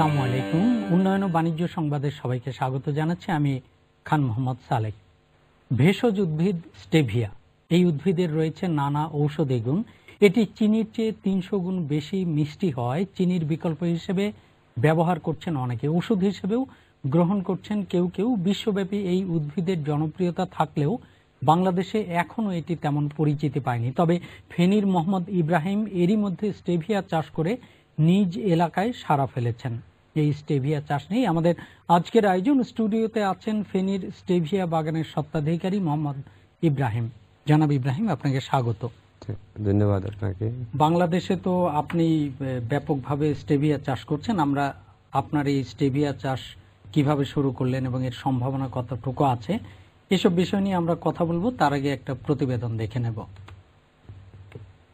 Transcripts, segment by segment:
আসসালামু আলাইকুম উন্নয়ন ও বাণিজ্য সংবাদের সবাইকে স্বাগত জানাচ্ছি আমি খান মোহাম্মদ সালেক ভেষজ উদ্ভিদ স্টেভিয়া এই উদ্ভিদের রয়েছে নানা ঔষধি গুণ এটি চিনির চেয়ে তিনশো গুণ বেশি মিষ্টি হয় চিনির বিকল্প হিসেবে ব্যবহার করছেন অনেকে ওষুধ হিসেবেও গ্রহণ করছেন কেউ কেউ বিশ্বব্যাপী এই উদ্ভিদের জনপ্রিয়তা থাকলেও বাংলাদেশে এখনও এটি তেমন পরিচিতি পায়নি তবে ফেনীর মোহাম্মদ ইব্রাহিম এরই মধ্যে স্টেভিয়া চাষ করে নিজ এলাকায় সারা ফেলেছেন এই স্টেভিয়া চাষ নিয়ে আমাদের আজকের আয়োজন স্টুডিওতে আছেন ফেনীর স্টেভিয়া বাগানের সত্ত্বাধিকারী মোহাম্মদ ইব্রাহিম জানাব ইব্রাহিম আপনাকে স্বাগত ধন্যবাদ আপনাকে বাংলাদেশে তো আপনি ব্যাপকভাবে স্টেভিয়া চাষ করছেন আমরা আপনার এই স্টেভিয়া চাষ কিভাবে শুরু করলেন এবং এর সম্ভাবনা কতটুকু আছে এসব বিষয় নিয়ে আমরা কথা বলবো তার আগে একটা প্রতিবেদন দেখে নেব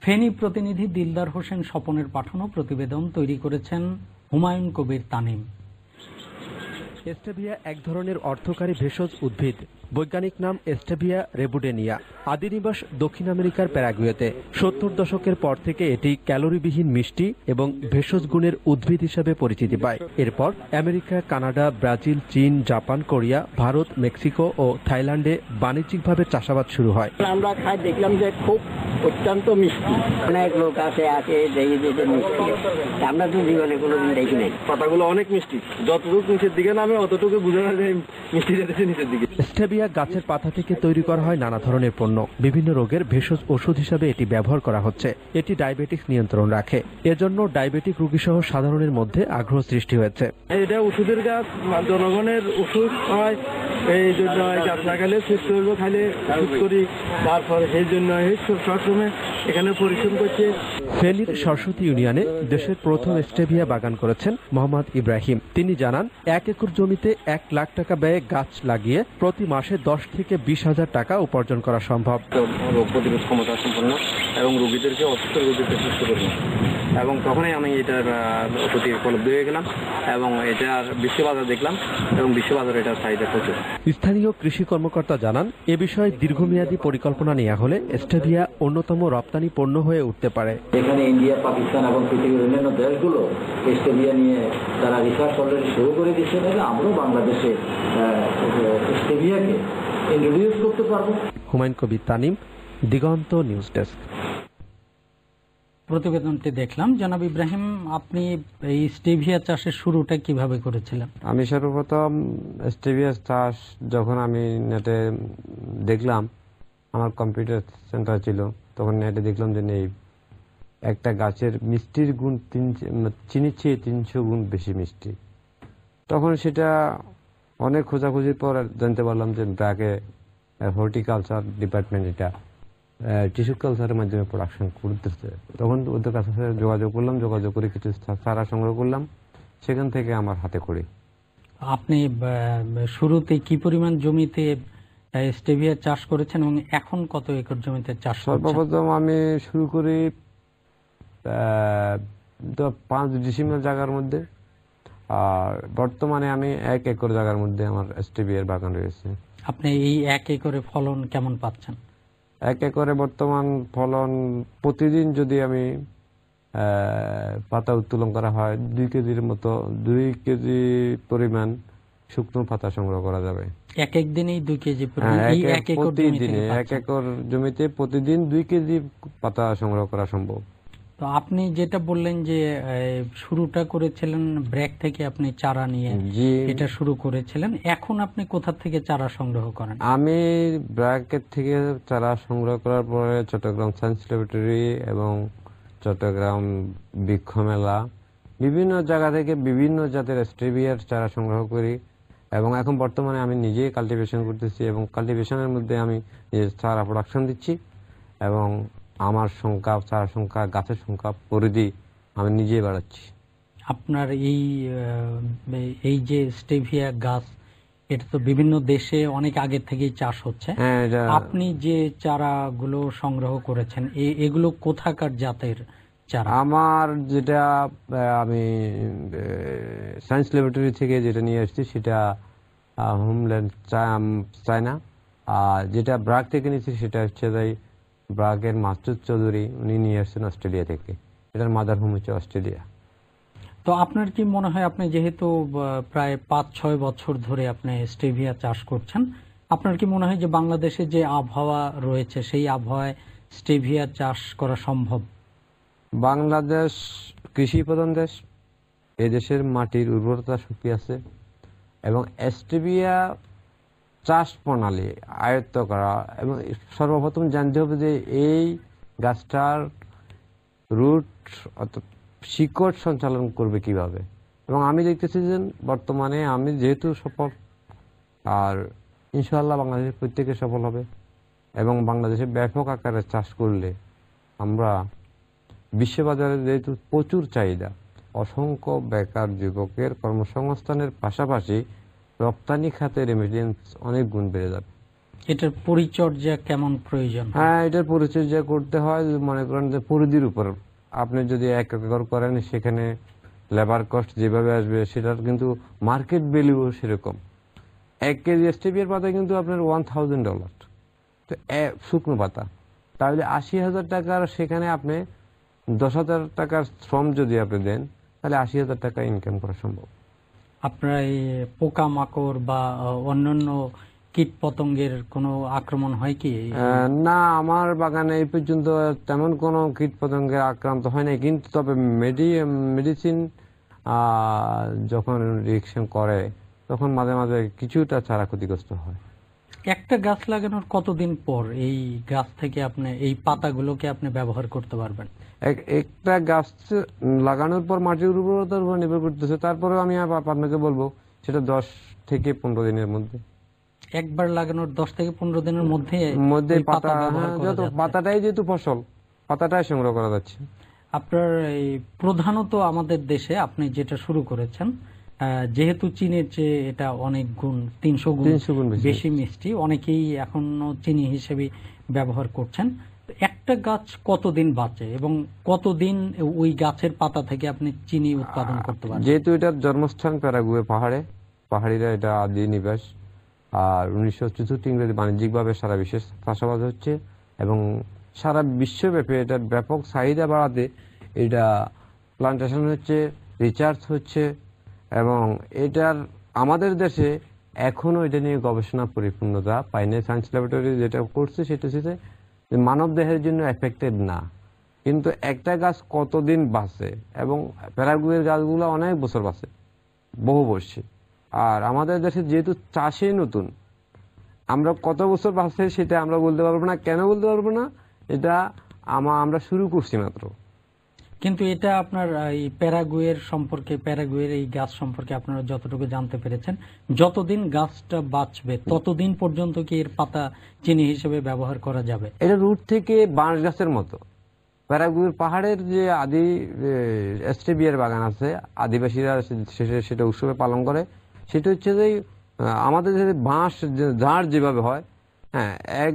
ফেনী প্রতিনিধি দিলদার হোসেন স্বপনের পাঠানো প্রতিবেদন তৈরি করেছেন হুমায়ুন কবির তানিম এক ধরনের অর্থকারী ভেষজ উদ্ভিদ বৈজ্ঞানিক নাম এস্টেভিয়া রেবুডেনিয়া আদিনিবাস দক্ষিণ আমেরিকার প্যারাগুয়েতে সত্তর দশকের পর থেকে এটি ক্যালোরিবিহীন মিষ্টি এবং ভেষজ গুণের উদ্ভিদ হিসাবে পরিচিতি পায় এরপর আমেরিকা কানাডা ব্রাজিল চীন জাপান কোরিয়া ভারত মেক্সিকো ও থাইল্যান্ডে বাণিজ্যিকভাবে চাষাবাদ শুরু হয় আমরা খাই দেখলাম যে খুব অত্যন্ত মিষ্টি অনেক লোক আছে আছে মিষ্টি আমরা তো জীবনে কোনোদিন দেখি নাই পাতাগুলো অনেক মিষ্টি যতটুকু নিচের দিকে নামে অতটুকু বুঝে না যে মিষ্টি যেতেছে নিচের দিকে স্টেভিয়া ম্যালেরিয়া গাছের পাতা থেকে তৈরি করা হয় নানা ধরনের পণ্য বিভিন্ন রোগের ভেষজ ওষুধ হিসাবে এটি ব্যবহার করা হচ্ছে এটি ডায়াবেটিক্স নিয়ন্ত্রণ রাখে এজন্য ডায়াবেটিক রোগী সহ সাধারণের মধ্যে আগ্রহ সৃষ্টি হয়েছে এটা ওষুধের গাছ জনগণের ওষুধ হয় এই জন্য গাছ লাগালে সুস্থ হইব খাইলে করি তারপর সেই জন্য সবসময় এখানে পরিশ্রম করছে ফেলির সরস্বতী ইউনিয়নে দেশের প্রথম স্টেভিয়া বাগান করেছেন মোহাম্মদ ইব্রাহিম তিনি জানান এক একর জমিতে এক লাখ টাকা ব্যয়ে গাছ লাগিয়ে প্রতি মাসে মাসে দশ থেকে বিশ হাজার টাকা উপার্জন করা সম্ভব রোগ প্রতিরোধ ক্ষমতা সম্পন্ন এবং রোগীদেরকে অসুস্থ রোগীদেরকে সুস্থ করবে এবং তখনই আমি এটার প্রতি উপলব্ধি হয়ে গেলাম এবং এটার বিশ্ববাজার দেখলাম এবং বিশ্ববাজার এটার চাহিদা প্রচুর স্থানীয় কৃষি কর্মকর্তা জানান এ বিষয়ে দীর্ঘমেয়াদী পরিকল্পনা নেওয়া হলে স্টেভিয়া অন্যতম রপ্তানি পণ্য হয়ে উঠতে পারে এখানে ইন্ডিয়া পাকিস্তান এবং পৃথিবীর অন্যান্য দেশগুলো স্টেভিয়া নিয়ে তারা রিসার্চ অলরেডি শুরু করে দিয়েছে আমরাও বাংলাদেশে স্টেভিয়াকে ইন্ট্রোডিউস করতে পারবো হুমায়ুন কবির তানিম দিগন্ত নিউজ ডেস্ক প্রতিবেদনটি দেখলাম জনাব ইব্রাহিম আপনি এই স্টেভিয়া চাষের শুরুটা কিভাবে করেছিলেন আমি সর্বপ্রথম স্টেভিয়া চাষ যখন আমি নেটে দেখলাম আমার কম্পিউটার সেন্টার ছিল তখন নেটে দেখলাম যে নেই একটা গাছের মিষ্টির গুণ তিন চিনি চেয়ে তিনশো গুণ বেশি মিষ্টি তখন সেটা অনেক খোঁজাখুঁজির পর জানতে পারলাম যে ব্র্যাকে হর্টিকালচার ডিপার্টমেন্ট এটা টিস্যু কালচারের মাধ্যমে প্রোডাকশন করতেছে তখন ওদের কাছে যোগাযোগ করলাম যোগাযোগ করে কিছু চারা সংগ্রহ করলাম সেখান থেকে আমার হাতে করি আপনি শুরুতে কি পরিমাণ জমিতে স্টেভিয়া চাষ করেছেন এবং এখন কত একর জমিতে চাষ সর্বপ্রথম আমি শুরু করি পাঁচ ডিসিমেল জায়গার মধ্যে আর বর্তমানে আমি এক একর জায়গার মধ্যে আমার স্টেভিয়ার বাগান রয়েছে আপনি এই এক একরে ফলন কেমন পাচ্ছেন এক একরে বর্তমান ফলন প্রতিদিন যদি আমি পাতা উত্তোলন করা হয় দুই কেজির মতো দুই কেজি পরিমাণ শুকনো পাতা সংগ্রহ করা যাবে এক এক দুই কেজি হ্যাঁ, প্রতিদিনে এক একর জমিতে প্রতিদিন দুই কেজি পাতা সংগ্রহ করা সম্ভব তো আপনি যেটা বললেন যে শুরুটা করেছিলেন ব্র্যাক থেকে আপনি চারা নিয়ে এটা শুরু করেছিলেন এখন আপনি কোথা থেকে চারা সংগ্রহ করেন আমি ব্র্যাকের থেকে চারা সংগ্রহ করার পরে চট্টগ্রাম সায়েন্স ল্যাবরেটরি এবং চট্টগ্রাম বৃক্ষ মেলা বিভিন্ন জায়গা থেকে বিভিন্ন জাতের স্ট্রেবিয়ার চারা সংগ্রহ করি এবং এখন বর্তমানে আমি নিজেই কাল্টিভেশন করতেছি এবং কাল্টিভেশনের মধ্যে আমি চারা প্রোডাকশন দিচ্ছি এবং আমার সংখ্যা চারা সংখ্যা গাছের সংখ্যা পরিধি আমি নিজে বাড়াচ্ছি আপনার এই এই যে স্টেভিয়া গাছ এটা তো বিভিন্ন দেশে অনেক আগে থেকেই চাষ হচ্ছে হ্যাঁ, আপনি যে চারাগুলো সংগ্রহ করেছেন এগুলো কোথাকার জাতের চারা আমার যেটা আমি সায়েন্স ল্যাবরেটরি থেকে যেটা নিয়ে আসছি সেটা হোমল্যান্ড চায়না আর যেটা ব্রাক থেকে নিয়েছি সেটা হচ্ছে তাই ব্রাগের মাসুদ চৌধুরী উনি নিয়ে আসছেন অস্ট্রেলিয়া থেকে এটার মাদার হোম হচ্ছে অস্ট্রেলিয়া তো আপনার কি মনে হয় আপনি যেহেতু প্রায় পাঁচ ছয় বছর ধরে আপনি স্টেভিয়া চাষ করছেন আপনার কি মনে হয় যে বাংলাদেশে যে আবহাওয়া রয়েছে সেই আবহাওয়ায় স্টেভিয়া চাষ করা সম্ভব বাংলাদেশ কৃষি প্রধান দেশ এদেশের মাটির উর্বরতা শক্তি আছে এবং স্টেভিয়া ট্রাস্ট প্রণালী আয়ত্ত করা এবং সর্বপ্রথম জানতে হবে যে এই গাছটার রুট অর্থাৎ শিকড় সঞ্চালন করবে কিভাবে এবং আমি দেখতেছি যে বর্তমানে আমি যেহেতু সফল আর ইনশাল্লাহ বাংলাদেশের প্রত্যেকে সফল হবে এবং বাংলাদেশে ব্যাপক আকারে চাষ করলে আমরা বিশ্ববাজারে যেহেতু প্রচুর চাহিদা অসংখ্য বেকার যুবকের কর্মসংস্থানের পাশাপাশি রপ্তানি খাতে রেমিটেন্স অনেক গুণ বেড়ে যাবে এটার পরিচর্যা কেমন প্রয়োজন হ্যাঁ এটার পরিচর্যা করতে হয় মনে করেন যে পরিধির উপর আপনি যদি এক একর করেন সেখানে লেবার কস্ট যেভাবে আসবে সেটার কিন্তু মার্কেট ভ্যালিউ সেরকম এক কেজি স্টেপিয়ার পাতা কিন্তু আপনার ওয়ান থাউজেন্ড ডলার তো শুকনো পাতা তাহলে আশি হাজার টাকার সেখানে আপনি দশ হাজার টাকার শ্রম যদি আপনি দেন তাহলে আশি হাজার টাকা ইনকাম করা সম্ভব আপনার এই পোকামাকড় বা অন্যান্য কীট পতঙ্গের কোনো আক্রমণ হয় কি না আমার বাগানে এই পর্যন্ত তেমন কোনো কীট পতঙ্গের আক্রান্ত হয় নাই কিন্তু তবে মেডি মেডিসিন যখন রিয়েকশন করে তখন মাঝে মাঝে কিছুটা ছাড়া ক্ষতিগ্রস্ত হয় একটা গাছ লাগানোর কতদিন পর এই গাছ থেকে আপনি এই পাতাগুলোকে আপনি ব্যবহার করতে পারবেন একটা গাছ লাগানোর পর মাটির উর্বরতার উপর নির্ভর করতেছে তারপরে আমি আপনাকে বলবো সেটা দশ থেকে পনেরো দিনের মধ্যে একবার লাগানোর দশ থেকে পনেরো দিনের মধ্যে মধ্যে পাতা যত পাতাটাই যেহেতু ফসল পাতাটাই সংগ্রহ করা যাচ্ছে আপনার এই প্রধানত আমাদের দেশে আপনি যেটা শুরু করেছেন যেহেতু চীনের যে এটা অনেক গুণ তিনশো গুণ বেশি মিষ্টি অনেকেই এখনো চিনি হিসেবে ব্যবহার করছেন একটা গাছ কতদিন বাঁচে এবং কতদিন ওই গাছের পাতা থেকে আপনি চিনি উৎপাদন করতে পারেন যেহেতু এটার জন্মস্থান প্যারাগুয়ে পাহাড়ে পাহাড়িরা এটা আদি নিবাস আর উনিশশো চতুর্থ ইংরেজি বাণিজ্যিকভাবে সারা বিশ্বে চাষাবাদ হচ্ছে এবং সারা বিশ্বব্যাপী এটার ব্যাপক চাহিদা বাড়াতে এটা প্লান্টেশন হচ্ছে রিচার্জ হচ্ছে এবং এটার আমাদের দেশে এখনও এটা নিয়ে গবেষণা পরিপূর্ণতা পাইনে সায়েন্স ল্যাবরেটরি যেটা করছে সেটা হচ্ছে মানব দেহের জন্য এফেক্টেড না কিন্তু একটা গাছ কতদিন বাঁচে এবং প্যারাগুয়ের গাছগুলো অনেক বছর বাঁচে বহু বহুবর্ষী আর আমাদের দেশে যেহেতু চাষে নতুন আমরা কত বছর বাঁচে সেটা আমরা বলতে পারবো না কেন বলতে পারবো না এটা আমরা শুরু করছি মাত্র কিন্তু এটা আপনার এই প্যারাগুয়ের সম্পর্কে প্যারাগুয়ের এই গাছ সম্পর্কে আপনারা যতটুকু জানতে পেরেছেন যতদিন গাছটা বাঁচবে ততদিন পর্যন্ত কি এর পাতা চিনি হিসেবে ব্যবহার করা যাবে এটা রুট থেকে বাঁশ গাছের মতো প্যারাগুয়ের পাহাড়ের যে আদি এস্টেবিয়ার বাগান আছে আদিবাসীরা সেটা উৎসবে পালন করে সেটা হচ্ছে যে আমাদের বাঁশ ঝাড় যেভাবে হয় হ্যাঁ এক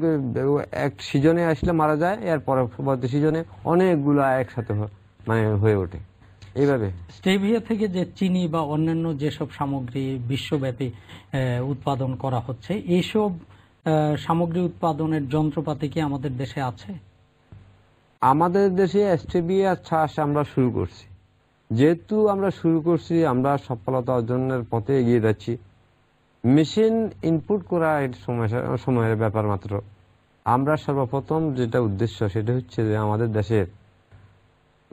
এক সিজনে আসলে মারা যায় এর পরবর্তী সিজনে অনেকগুলো একসাথে হয় মানে হয়ে ওঠে এইভাবে স্টেভিয়া থেকে যে চিনি বা অন্যান্য যেসব সামগ্রী বিশ্বব্যাপী উৎপাদন করা হচ্ছে এইসব সামগ্রী উৎপাদনের যন্ত্রপাতি কি আমাদের দেশে আছে আমাদের দেশে স্টেভিয়া চাষ আমরা শুরু করছি যেহেতু আমরা শুরু করছি আমরা সফলতা অর্জনের পথে এগিয়ে যাচ্ছি মেশিন ইনপুট করা সময়ের ব্যাপার মাত্র আমরা সর্বপ্রথম যেটা উদ্দেশ্য সেটা হচ্ছে যে আমাদের দেশের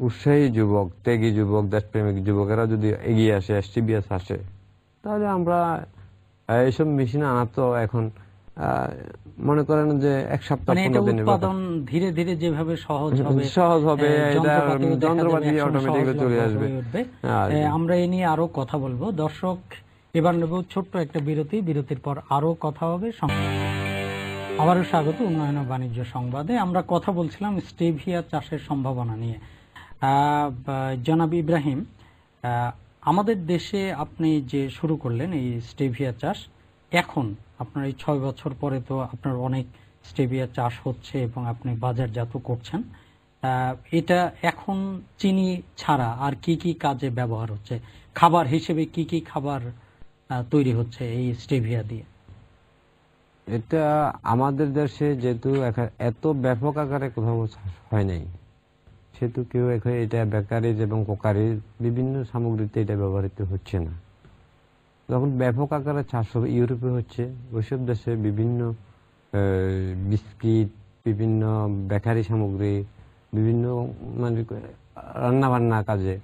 উৎসাহী যুবক ত্যাগী যুবক দেশপ্রেমিক যুবকেরা যদি এগিয়ে আসে এসটিবিএস আসে তাহলে আমরা এইসব মেশিন আনার তো এখন মনে করেন যে এক সপ্তাহ মানে ধীরে যেভাবে সহজ হবে সহজ হবে যন্ত্রপাতি চলে আসবে আমরা এ নিয়ে আরো কথা বলবো দর্শক এবার নেব ছোট্ট একটা বিরতি বিরতির পর আরো কথা হবে আবারও স্বাগত উন্নয়ন বাণিজ্য সংবাদে আমরা কথা বলছিলাম স্টেভিয়া চাষের সম্ভাবনা নিয়ে জনাব ইব্রাহিম আমাদের দেশে আপনি যে শুরু করলেন এই স্টেভিয়া চাষ এখন আপনার এই ছয় বছর পরে তো আপনার অনেক স্টেভিয়া চাষ হচ্ছে এবং আপনি বাজারজাত করছেন এটা এখন চিনি ছাড়া আর কি কি কাজে ব্যবহার হচ্ছে খাবার হিসেবে কি কি খাবার তৈরি হচ্ছে এই স্টেভিয়া দিয়ে এটা আমাদের দেশে যেহেতু এত ব্যাপক আকারে কোথাও হয় নাই সেহেতু কেউ এখন এটা বেকারিজ এবং কোকারিজ বিভিন্ন সামগ্রীতে এটা ব্যবহৃত হচ্ছে না যখন ব্যাপক আকারে চাষ হবে ইউরোপে হচ্ছে ওইসব দেশে বিভিন্ন বিস্কিট বিভিন্ন বেকারি সামগ্রী বিভিন্ন মানে রান্নাবান্না কাজে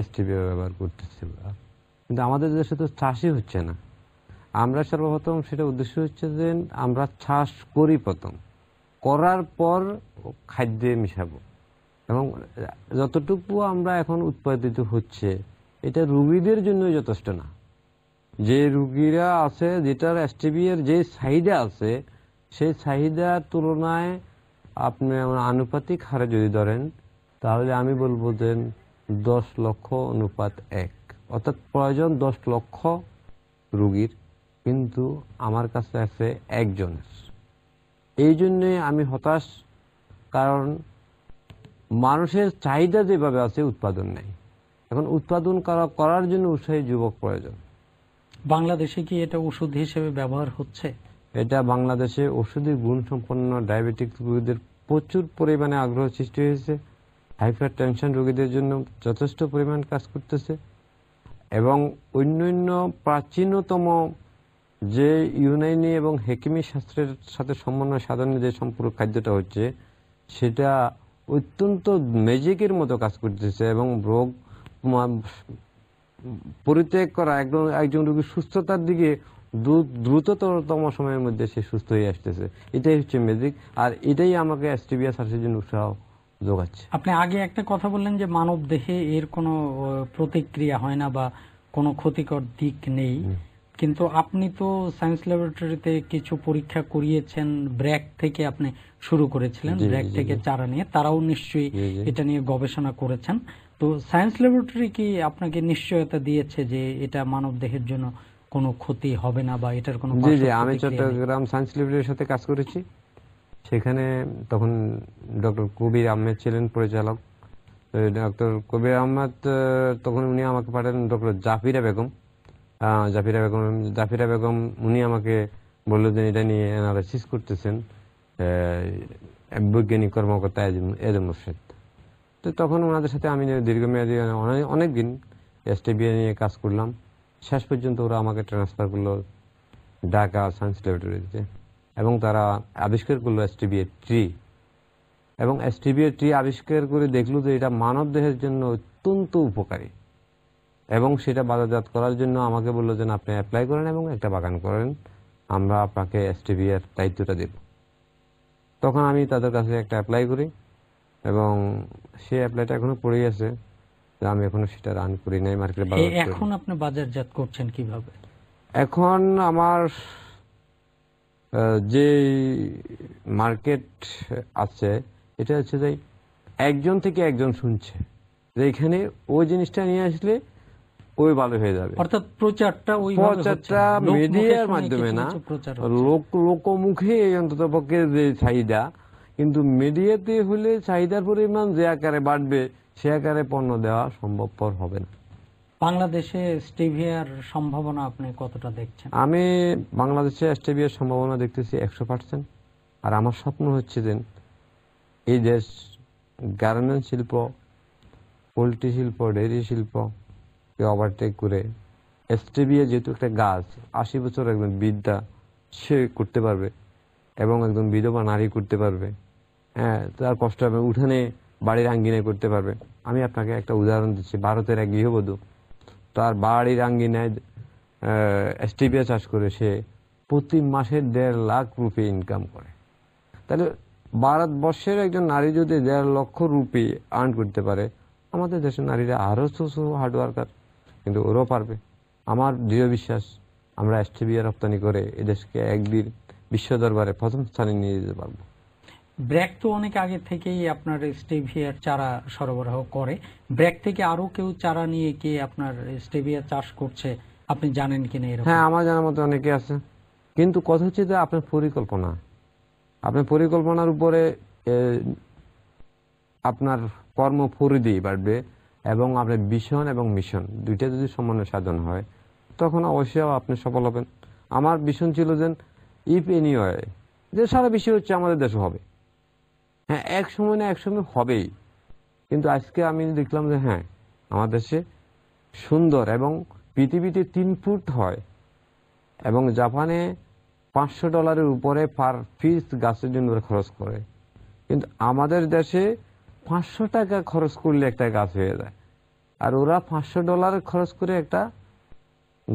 এসটিপি ব্যবহার করতেছে কিন্তু আমাদের দেশে তো চাষই হচ্ছে না আমরা সর্বপ্রথম সেটা উদ্দেশ্য হচ্ছে যে আমরা চাষ করি প্রথম করার পর খাদ্যে মিশাবো এবং যতটুকু আমরা এখন উৎপাদিত হচ্ছে এটা রুগীদের জন্য যথেষ্ট না যে রুগীরা আছে যেটার এর যে চাহিদা আছে সেই চাহিদার তুলনায় আপনি আনুপাতিক হারে যদি ধরেন তাহলে আমি বলবো যে দশ লক্ষ অনুপাত এক অর্থাৎ প্রয়োজন দশ লক্ষ রুগীর কিন্তু আমার কাছে আছে একজনের এই জন্যে আমি হতাশ কারণ মানুষের চাহিদা যেভাবে আছে উৎপাদন নেই এখন উৎপাদন করা করার জন্য উৎসাহী যুবক প্রয়োজন বাংলাদেশে কি এটা ওষুধ হিসেবে ব্যবহার হচ্ছে এটা বাংলাদেশে ওষুধি গুণ সম্পন্ন ডায়াবেটিক রোগীদের প্রচুর পরিমাণে আগ্রহ সৃষ্টি হয়েছে হাইপার টেনশন রোগীদের জন্য যথেষ্ট পরিমাণ কাজ করতেছে এবং অন্যান্য প্রাচীনতম যে ইউনাইনি এবং হেকিমি শাস্ত্রের সাথে সমন্বয় সাধনের যে সম্পূর্ণ খাদ্যটা হচ্ছে সেটা অত্যন্ত ম্যাজিকের মতো কাজ করতেছে এবং রোগ পরিত্যাগ করা একজন একজন রোগীর সুস্থতার দিকে দ্রুততম সময়ের মধ্যে সে সুস্থ হয়ে আসতেছে এটাই হচ্ছে ম্যাজিক আর এটাই আমাকে অ্যাস্টিবিয়া সার্সের জন্য উৎসাহ যোগাচ্ছে আপনি আগে একটা কথা বললেন যে মানব দেহে এর কোনো প্রতিক্রিয়া হয় না বা কোনো ক্ষতিকর দিক নেই কিন্তু আপনি তো সায়েন্স ল্যাবরেটরিতে কিছু পরীক্ষা করিয়েছেন ব্র্যাক থেকে আপনি শুরু করেছিলেন ব্র্যাক থেকে চারা নিয়ে তারাও নিশ্চয়ই এটা নিয়ে গবেষণা করেছেন তো সায়েন্স ল্যাবরেটরি কি আপনাকে নিশ্চয়তা দিয়েছে যে এটা মানব দেহের জন্য কোনো ক্ষতি হবে না বা এটার কোনো জি জি আমি চট্টগ্রাম সায়েন্স ল্যাবরেটরির সাথে কাজ করেছি সেখানে তখন ডক্টর কবির আহমেদ ছিলেন পরিচালক ডক্টর কবির আহমেদ তখন উনি আমাকে পাঠালেন ডক্টর জাফিরা বেগম জাফিরা বেগম জাফিরা বেগম উনি আমাকে বললো যে এটা নিয়ে অ্যানালাইসিস করতেছেন বৈজ্ঞানিক কর্মকর্তা এজম মুর্শেদ তো তখন ওনাদের সাথে আমি দীর্ঘমেয়াদী অনেক দিন এসটিবিআই নিয়ে কাজ করলাম শেষ পর্যন্ত ওরা আমাকে ট্রান্সফার করলো ঢাকা সায়েন্স ল্যাবরেটরিতে এবং তারা আবিষ্কার করলো এসটিবিএ ট্রি এবং এসটিবিএ ট্রি আবিষ্কার করে দেখলো যে এটা মানব দেহের জন্য অত্যন্ত উপকারী এবং সেটা বাজারজাত করার জন্য আমাকে বললো যে আপনি অ্যাপ্লাই করেন এবং একটা বাগান করেন আমরা আপনাকে এর দায়িত্বটা দেব তখন আমি তাদের কাছে একটা অ্যাপ্লাই করি এবং সে অ্যাপ্লাইটা এখনো পড়ে আছে আমি এখনো সেটা রান করি নাই মার্কেটে এখন আপনি বাজারজাত করছেন কিভাবে এখন আমার যে মার্কেট আছে এটা হচ্ছে যে একজন থেকে একজন শুনছে যে এখানে ওই জিনিসটা নিয়ে আসলে ওই ভালো হয়ে যাবে অর্থাৎ প্রচারটা ওই প্রচারটা মিডিয়ার মাধ্যমে না লোক লোকমুখে অন্তত পক্ষে যে চাহিদা কিন্তু মিডিয়াতে হলে চাহিদার পরিমাণ যে আকারে বাড়বে সে আকারে পণ্য দেওয়া সম্ভবপর হবে না বাংলাদেশে স্টেভিয়ার সম্ভাবনা আপনি কতটা দেখছেন আমি বাংলাদেশে স্টেভিয়ার সম্ভাবনা দেখতেছি একশো পার্সেন্ট আর আমার স্বপ্ন হচ্ছে যে এই দেশ গার্মেন্ট শিল্প পোলট্রি শিল্প ডেয়ারি শিল্প ওভারটেক করে এসটিবিএ যেহেতু একটা গাছ আশি বছর একজন বিদ্যা সে করতে পারবে এবং একজন বিধবা নারী করতে পারবে হ্যাঁ তার কষ্ট হবে উঠানে বাড়ির আঙ্গিনায় করতে পারবে আমি আপনাকে একটা উদাহরণ দিচ্ছি ভারতের এক গৃহবধূ তার বাড়ির আঙ্গিনায় এসটিবিএ চাষ করে সে প্রতি মাসে দেড় লাখ রুপি ইনকাম করে তাহলে ভারতবর্ষের একজন নারী যদি দেড় লক্ষ রুপি আর্ন করতে পারে আমাদের দেশের নারীরা আরও সুসু হার্ড ওয়ার্কার কিন্তু ওরাও পারবে আমার দৃঢ় বিশ্বাস আমরা অ্যাস্ট্রেলিয়া রপ্তানি করে এদেশকে একদিন বিশ্ব দরবারে প্রথম স্থানে নিয়ে যেতে পারবো ব্র্যাক তো অনেক আগে থেকেই আপনার স্টেভিয়ার চারা সরবরাহ করে ব্র্যাক থেকে আরো কেউ চারা নিয়ে কে আপনার স্টেভিয়ার চাষ করছে আপনি জানেন কিনা এরকম হ্যাঁ আমার জানার মতো অনেকে আছে কিন্তু কথা হচ্ছে যে আপনার পরিকল্পনা আপনার পরিকল্পনার উপরে আপনার কর্মপরিধি বাড়বে এবং আপনার ভিশন এবং মিশন দুইটা যদি সমন্বয় সাধন হয় তখন অবশ্যই আপনি সফল হবেন আমার ভিশন ছিল যে ইফ এনি যে সারা বিশ্ব হচ্ছে আমাদের দেশ হবে হ্যাঁ এক সময় না এক সময় হবেই কিন্তু আজকে আমি দেখলাম যে হ্যাঁ আমার দেশে সুন্দর এবং পৃথিবীতে তিন ফুট হয় এবং জাপানে পাঁচশো ডলারের উপরে পার পিস গাছের জন্য খরচ করে কিন্তু আমাদের দেশে পাঁচশো টাকা খরচ করলে একটা গাছ হয়ে যায় আর ওরা পাঁচশো ডলার খরচ করে একটা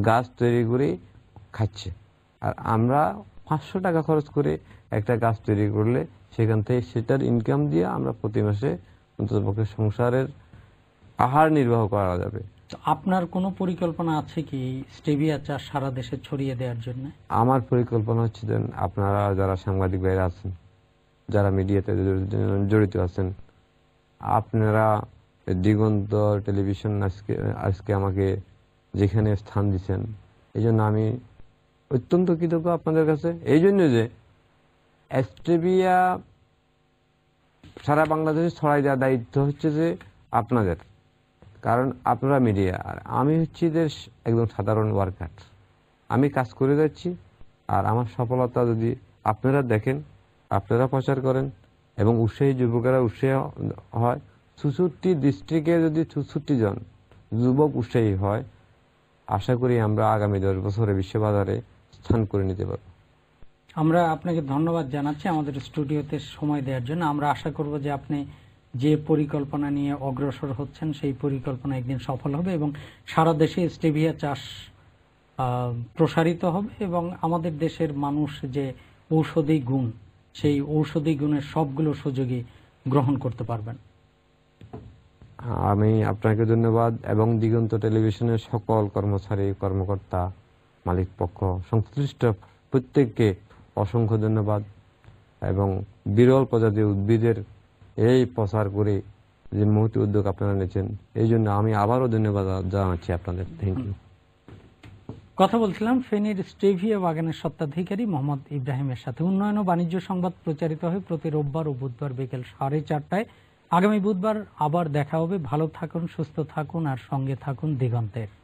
গাছ তৈরি করে খাচ্ছে আর আমরা পাঁচশো টাকা খরচ করে একটা গাছ তৈরি করলে সেখান থেকে সেটার ইনকাম দিয়ে আমরা প্রতি মাসে অন্ততপক্ষে সংসারের আহার নির্বাহ করা যাবে আপনার কোনো পরিকল্পনা আছে কি স্টেভিয়া চাষ সারা দেশে ছড়িয়ে দেওয়ার জন্য আমার পরিকল্পনা হচ্ছে আপনারা যারা সাংবাদিক বাইরে আছেন যারা মিডিয়াতে জড়িত আছেন আপনারা দিগন্ত টেলিভিশন আজকে আজকে আমাকে যেখানে স্থান দিচ্ছেন এই জন্য আমি অত্যন্ত কৃতজ্ঞ আপনাদের কাছে এই জন্য যে অ্যাস্ট্রেবিয়া সারা বাংলাদেশে ছড়াই দেওয়ার দায়িত্ব হচ্ছে যে আপনাদের কারণ আপনারা মিডিয়া আর আমি হচ্ছি যে একদম সাধারণ ওয়ার্কার আমি কাজ করে যাচ্ছি আর আমার সফলতা যদি আপনারা দেখেন আপনারা প্রচার করেন এবং উৎসাহী যুবকেরা উৎসাহী হয় ছুষট্টি ডিস্ট্রিক্টে যদি ছুষট্টি জন যুবক উৎসাহী হয় আশা করি আমরা আগামী দশ বছরে বিশ্ববাজারে স্থান করে নিতে পারব আমরা আপনাকে ধন্যবাদ জানাচ্ছি আমাদের স্টুডিওতে সময় দেওয়ার জন্য আমরা আশা করব যে আপনি যে পরিকল্পনা নিয়ে অগ্রসর হচ্ছেন সেই পরিকল্পনা একদিন সফল হবে এবং সারা দেশে স্টেভিয়া চাষ প্রসারিত হবে এবং আমাদের দেশের মানুষ যে ঔষধি গুণ সেই ঔষধি গুণের সবগুলো সুযোগে গ্রহণ করতে পারবেন আমি আপনাকে ধন্যবাদ এবং দিগন্ত টেলিভিশনের সকল কর্মচারী কর্মকর্তা মালিক পক্ষ সংশ্লিষ্ট প্রত্যেককে অসংখ্য ধন্যবাদ এবং বিরল প্রজাতির উদ্ভিদের এই প্রচার করে যে মহতি উদ্যোগ আপনারা নিয়েছেন এই জন্য আমি আবারও ধন্যবাদ জানাচ্ছি আপনাদের থ্যাংক ইউ কথা বলছিলাম ফেনীর স্টেভিয়া বাগানের সত্ত্বাধিকারী মোহাম্মদ ইব্রাহিমের সাথে উন্নয়ন ও বাণিজ্য সংবাদ প্রচারিত হয় প্রতি রোববার ও বুধবার বিকেল সাড়ে চারটায় আগামী বুধবার আবার দেখা হবে ভালো থাকুন সুস্থ থাকুন আর সঙ্গে থাকুন দিগন্তের